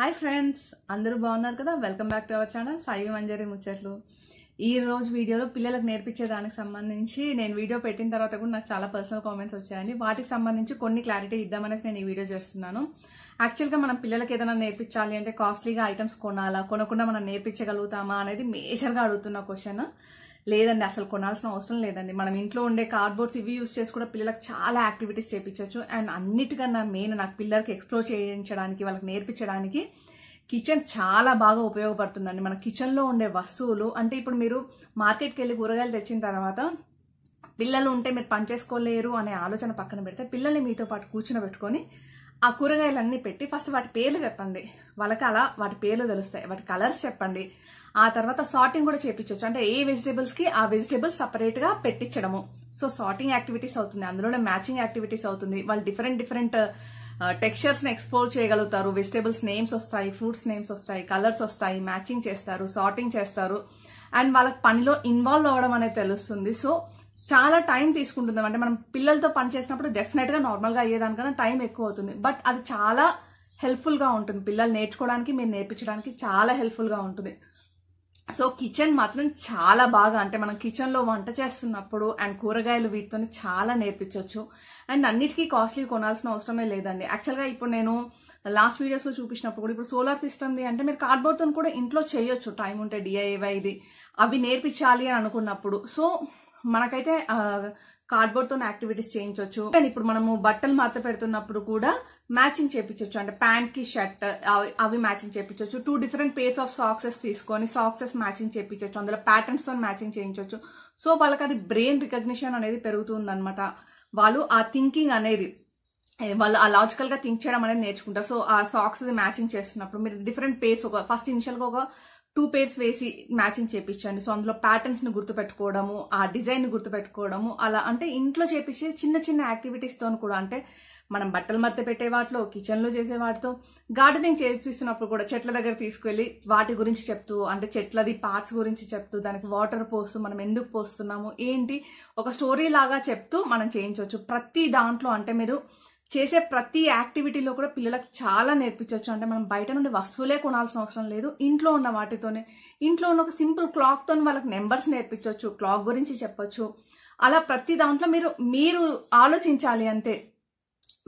hi friends అందరూ బాగున్నారు కదా welcome back to our channel Sai Manjari ముచ్చట్లు ఈ రోజు వీడియోలో పిల్లలకు నేర్పించేదానికి సంబంధించి నేను వీడియో పెట్టిన తర్వాత కూడా నాకు చాలా పర్సనల్ కామెంట్స్ వచ్చాయండి వాటికి సంబంధించి కొన్ని క్లారిటీ ఇద్దామనేసి నేను ఈ వీడియో చేస్తున్నాను యాక్చువల్గా మనం పిల్లలకి ఏదైనా నేర్పించాలి అంటే కాస్ట్లీగా ఐటమ్స్ కొనాలా కొనకుండా మనం నేర్పించగలుగుతామా అనేది మేజర్గా అడుగుతున్న క్వశ్చన్ లేదండి అసలు కొనాల్సిన అవసరం లేదండి మనం ఇంట్లో ఉండే కార్డ్బోర్డ్స్ ఇవి యూస్ చేసి కూడా పిల్లలకు చాలా యాక్టివిటీస్ చేయించవచ్చు అండ్ అన్నిటికన్నా మెయిన్ నాకు పిల్లలకి ఎక్స్ప్లోర్ చేయించడానికి వాళ్ళకి నేర్పించడానికి కిచెన్ చాలా బాగా ఉపయోగపడుతుందండి మన కిచెన్లో ఉండే వస్తువులు అంటే ఇప్పుడు మీరు మార్కెట్కి వెళ్ళి కూరగాయలు తెచ్చిన తర్వాత పిల్లలు ఉంటే మీరు పని చేసుకోలేరు అనే ఆలోచన పక్కన పెడితే పిల్లల్ని మీతో పాటు కూర్చుని పెట్టుకొని ఆ కూరగాయలన్నీ పెట్టి ఫస్ట్ వాటి పేర్లు చెప్పండి వాళ్ళకి అలా వాటి పేర్లు తెలుస్తాయి వాటి కలర్స్ చెప్పండి ఆ తర్వాత సార్టింగ్ కూడా చేయించవచ్చు అంటే ఏ వెజిటేబుల్స్కి ఆ వెజిటేబుల్స్ సపరేట్గా పెట్టించడము సో సార్టింగ్ యాక్టివిటీస్ అవుతుంది అందులోనే మ్యాచింగ్ యాక్టివిటీస్ అవుతుంది వాళ్ళు డిఫరెంట్ డిఫరెంట్ టెక్స్చర్స్ని ఎక్స్ప్లోర్ చేయగలుగుతారు వెజిటేబుల్స్ నేమ్స్ వస్తాయి ఫ్రూట్స్ నేమ్స్ వస్తాయి కలర్స్ వస్తాయి మ్యాచింగ్ చేస్తారు సార్టింగ్ చేస్తారు అండ్ వాళ్ళకి పనిలో ఇన్వాల్వ్ అవ్వడం అనేది తెలుస్తుంది సో చాలా టైం తీసుకుంటుంది అంటే మనం పిల్లలతో పని చేసినప్పుడు డెఫినెట్గా నార్మల్గా అయ్యేదానికన్నా టైం ఎక్కువ అవుతుంది బట్ అది చాలా హెల్ప్ఫుల్గా ఉంటుంది పిల్లలు నేర్చుకోవడానికి మీరు నేర్పించడానికి చాలా హెల్ప్ఫుల్గా ఉంటుంది సో కిచెన్ మాత్రం చాలా బాగా అంటే మనం కిచెన్లో వంట చేస్తున్నప్పుడు అండ్ కూరగాయలు వీటితో చాలా నేర్పించవచ్చు అండ్ అన్నిటికీ కాస్ట్లీ కొనాల్సిన అవసరమే లేదండి యాక్చువల్గా ఇప్పుడు నేను లాస్ట్ వీడియోస్లో చూపించినప్పుడు కూడా ఇప్పుడు సోలార్ సిస్టమ్ది అంటే మీరు కార్డ్బోర్డ్తో కూడా ఇంట్లో చేయొచ్చు టైం ఉంటే డిఐవైది అవి నేర్పించాలి అని అనుకున్నప్పుడు సో మనకైతే కార్డ్బోర్డ్తో యాక్టివిటీస్ చేయించవచ్చు కానీ ఇప్పుడు మనము బట్టలు మార్త పెడుతున్నప్పుడు కూడా మ్యాచింగ్ చేయించవచ్చు అంటే ప్యాంట్కి షర్ట్ అవి మ్యాచింగ్ చేయించవచ్చు two different pairs of socks తీసుకొని సాక్సెస్ మ్యాచింగ్ చేయించవచ్చు అందులో తో మ్యాచింగ్ చేయించవచ్చు సో వాళ్ళకి అది బ్రెయిన్ రికగ్నిషన్ అనేది పెరుగుతుందనమాట వాళ్ళు ఆ థింకింగ్ అనేది వాళ్ళు ఆ లాజికల్గా థింక్ చేయడం అనేది నేర్చుకుంటారు సో ఆ సాక్స్ మ్యాచింగ్ చేస్తున్నప్పుడు మీరు డిఫరెంట్ పేర్స్ ఒక ఫస్ట్ గా ఒక టూ పేర్స్ వేసి మ్యాచింగ్ చేపించండి సో అందులో ను గుర్తుపెట్టుకోవడము ఆ డిజైన్ గుర్తుపెట్టుకోవడము అలా అంటే ఇంట్లో చేపించే చిన్న చిన్న యాక్టివిటీస్తో కూడా అంటే మనం బట్టలు మడత పెట్టే వాటిలో కిచెన్లో చేసే వాటితో గార్డెనింగ్ చేపిస్తున్నప్పుడు కూడా చెట్ల దగ్గర తీసుకెళ్ళి వాటి గురించి చెప్తూ అంటే చెట్లది పార్ట్స్ గురించి చెప్తూ దానికి వాటర్ పోస్తూ మనం ఎందుకు పోస్తున్నాము ఏంటి ఒక స్టోరీ లాగా చెప్తూ మనం చేయించవచ్చు ప్రతి దాంట్లో అంటే మీరు చేసే ప్రతి యాక్టివిటీలో కూడా పిల్లలకు చాలా నేర్పించవచ్చు అంటే మనం బయట నుండి వస్తువులే కొనాల్సిన అవసరం లేదు ఇంట్లో ఉన్న వాటితోనే ఇంట్లో ఉన్న ఒక సింపుల్ క్లాక్తో వాళ్ళకి నెంబర్స్ నేర్పించవచ్చు క్లాక్ గురించి చెప్పొచ్చు అలా ప్రతి దాంట్లో మీరు మీరు ఆలోచించాలి అంతే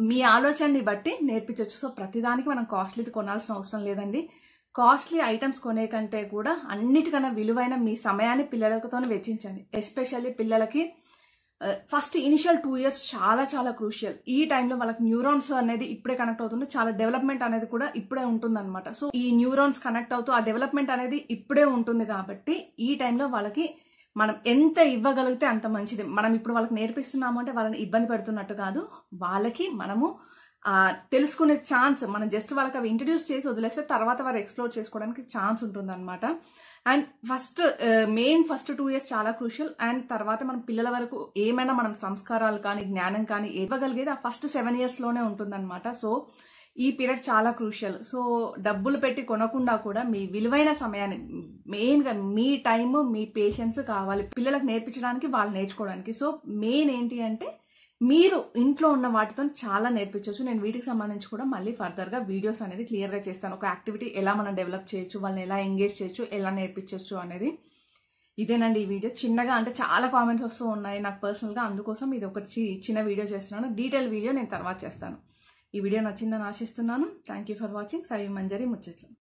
మీ ఆలోచనని బట్టి నేర్పించవచ్చు సో ప్రతిదానికి మనం కాస్ట్లీది కొనాల్సిన అవసరం లేదండి కాస్ట్లీ ఐటమ్స్ కొనే కంటే కూడా అన్నిటికన్నా విలువైన మీ సమయాన్ని పిల్లలతో వెచ్చించండి ఎస్పెషల్లీ పిల్లలకి ఫస్ట్ ఇనిషియల్ టూ ఇయర్స్ చాలా చాలా క్రూషియల్ ఈ టైంలో వాళ్ళకి న్యూరాన్స్ అనేది ఇప్పుడే కనెక్ట్ అవుతుంది చాలా డెవలప్మెంట్ అనేది కూడా ఇప్పుడే ఉంటుందన్నమాట సో ఈ న్యూరాన్స్ కనెక్ట్ అవుతూ ఆ డెవలప్మెంట్ అనేది ఇప్పుడే ఉంటుంది కాబట్టి ఈ టైంలో వాళ్ళకి మనం ఎంత ఇవ్వగలిగితే అంత మంచిది మనం ఇప్పుడు వాళ్ళకి నేర్పిస్తున్నాము అంటే వాళ్ళని ఇబ్బంది పెడుతున్నట్టు కాదు వాళ్ళకి మనము తెలుసుకునే ఛాన్స్ మనం జస్ట్ వాళ్ళకి అవి ఇంట్రడ్యూస్ చేసి వదిలేస్తే తర్వాత వారు ఎక్స్ప్లోర్ చేసుకోవడానికి ఛాన్స్ ఉంటుంది అనమాట and first main first two years చాలా క్రూషియల్ అండ్ తర్వాత మన పిల్లల వరకు ఏమైనా మనం సంస్కారాలు కానీ జ్ఞానం కానీ ఇవ్వగలిగేది ఆ ఫస్ట్ సెవెన్ ఇయర్స్లోనే ఉంటుందన్నమాట సో ఈ పీరియడ్ చాలా క్రూషియల్ సో డబ్బులు పెట్టి కొనకుండా కూడా మీ విలువైన సమయాన్ని మెయిన్గా మీ టైము మీ పేషెన్స్ కావాలి పిల్లలకు నేర్పించడానికి వాళ్ళు నేర్చుకోవడానికి సో మెయిన్ ఏంటి అంటే మీరు ఇంట్లో ఉన్న వాటితో చాలా నేర్పించవచ్చు నేను వీటికి సంబంధించి కూడా మళ్ళీ ఫర్దర్గా వీడియోస్ అనేది క్లియర్గా చేస్తాను ఒక యాక్టివిటీ ఎలా మనం డెవలప్ చేయొచ్చు వాళ్ళని ఎలా ఎంగేజ్ చేయొచ్చు ఎలా నేర్పించవచ్చు అనేది ఇదేనండి ఈ వీడియో చిన్నగా అంటే చాలా కామెంట్స్ వస్తూ ఉన్నాయి నాకు పర్సనల్గా అందుకోసం ఇది ఒకటి చిన్న వీడియో చేస్తున్నాను డీటెయిల్ వీడియో నేను తర్వాత చేస్తాను ఈ వీడియో నచ్చిందని ఆశిస్తున్నాను thank you for watching Savi Manjari ముచ్చట్లు